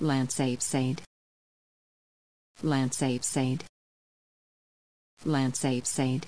Landsave Said. Landsave Said. Landsave Said.